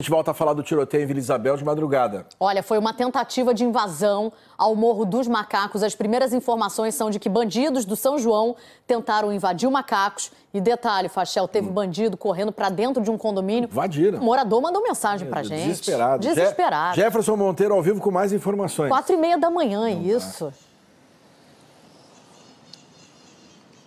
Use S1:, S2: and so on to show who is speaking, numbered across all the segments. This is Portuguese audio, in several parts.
S1: A gente volta a falar do tiroteio em Vila Isabel de madrugada.
S2: Olha, foi uma tentativa de invasão ao Morro dos Macacos. As primeiras informações são de que bandidos do São João tentaram invadir macacos. E detalhe, Fachel, teve hum. bandido correndo para dentro de um condomínio. Invadiram. O morador mandou mensagem para gente. Desesperado. Desesperado.
S1: Jefferson Monteiro ao vivo com mais informações.
S2: Quatro e meia da manhã, Não isso. Tá.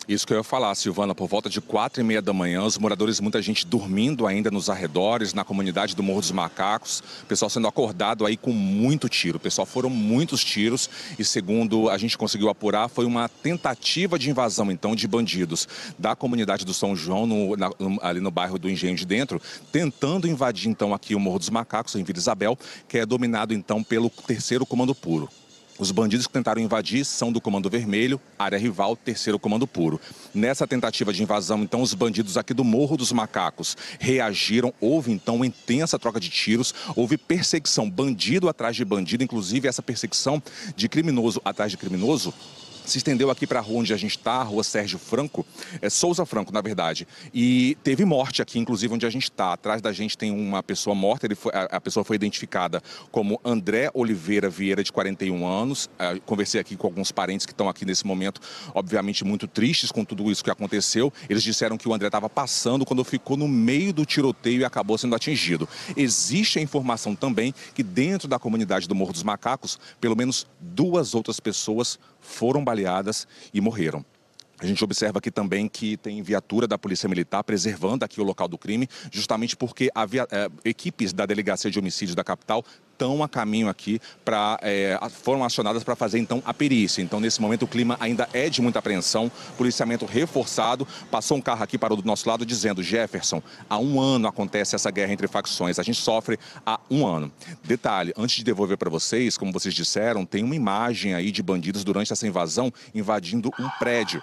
S3: Isso que eu ia falar, Silvana, por volta de quatro e meia da manhã, os moradores, muita gente dormindo ainda nos arredores, na comunidade do Morro dos Macacos, o pessoal sendo acordado aí com muito tiro. pessoal, foram muitos tiros e, segundo a gente conseguiu apurar, foi uma tentativa de invasão, então, de bandidos da comunidade do São João, no, na, ali no bairro do Engenho de Dentro, tentando invadir, então, aqui o Morro dos Macacos, em Vila Isabel, que é dominado, então, pelo terceiro comando puro. Os bandidos que tentaram invadir são do Comando Vermelho, área rival, terceiro Comando Puro. Nessa tentativa de invasão, então, os bandidos aqui do Morro dos Macacos reagiram. Houve, então, intensa troca de tiros, houve perseguição, bandido atrás de bandido, inclusive essa perseguição de criminoso atrás de criminoso se estendeu aqui para a rua onde a gente está, a rua Sérgio Franco, é, Souza Franco, na verdade. E teve morte aqui, inclusive, onde a gente está. Atrás da gente tem uma pessoa morta, ele foi, a, pessoa foi identificada como André Oliveira Vieira, de 41 anos. É, conversei aqui com alguns parentes que estão aqui nesse momento, obviamente, muito tristes com tudo isso que aconteceu. Eles disseram que o André estava passando quando ficou no meio do tiroteio e acabou sendo atingido. Existe a informação também que dentro da comunidade do Morro dos Macacos, pelo menos duas outras pessoas foram baleadas e morreram. A gente observa aqui também que tem viatura da Polícia Militar preservando aqui o local do crime, justamente porque havia, é, equipes da Delegacia de Homicídios da capital estão a caminho aqui para é, foram acionadas para fazer então a perícia. Então nesse momento o clima ainda é de muita apreensão, policiamento reforçado. Passou um carro aqui para o do nosso lado dizendo Jefferson, há um ano acontece essa guerra entre facções. A gente sofre há um ano. Detalhe, antes de devolver para vocês, como vocês disseram, tem uma imagem aí de bandidos durante essa invasão invadindo um prédio.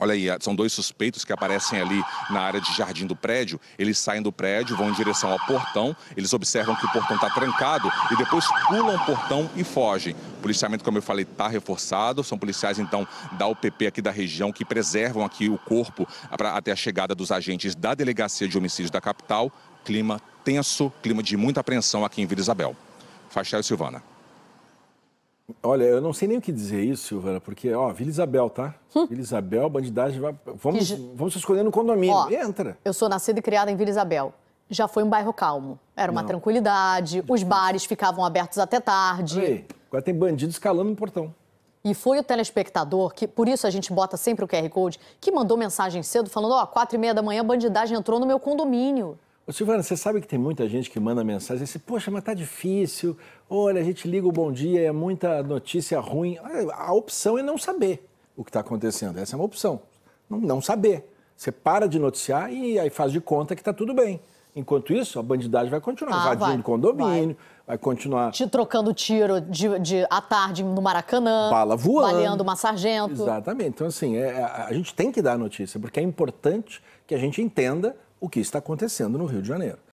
S3: Olha aí, são dois suspeitos que aparecem ali na área de jardim do prédio. Eles saem do prédio, vão em direção ao portão. Eles observam que o portão está trancado e depois pulam o portão e fogem. O policiamento, como eu falei, está reforçado. São policiais, então, da UPP aqui da região que preservam aqui o corpo até a chegada dos agentes da Delegacia de Homicídios da capital. Clima tenso, clima de muita apreensão aqui em Vila Isabel. Faxel e Silvana.
S1: Olha, eu não sei nem o que dizer isso, Silvana, porque, ó, Vila Isabel, tá? Hum. Vila Isabel, bandidagem, vamos, que...
S2: vamos se esconder no condomínio. Ó, Entra. Eu sou nascida e criada em Vila Isabel. Já foi um bairro calmo. Era uma não. tranquilidade, os bares ficavam abertos até tarde. Aí, agora tem bandidos escalando no portão. E foi o telespectador, que por isso a gente bota sempre o QR Code, que mandou mensagem cedo falando, ó, oh, quatro e meia da manhã, bandidagem entrou no meu condomínio. Silvana, você
S1: sabe que tem muita gente que manda mensagem assim, poxa, mas tá difícil, olha, a gente liga o bom dia, é muita notícia ruim. A opção é não saber o que está acontecendo, essa é uma opção, não, não, saber. Você para de noticiar e aí faz de conta que está tudo bem. Enquanto isso, a bandidagem vai continuar ah, invadindo vai, condomínio, vai. vai. continuar... Te trocando tiro de, de,
S2: à tarde no Maracanã. Bala voando. Baleando uma sargento.
S1: Exatamente. Então, assim, é, é a gente tem que dar a notícia, porque é importante que a gente entenda o que está acontecendo no Rio de Janeiro.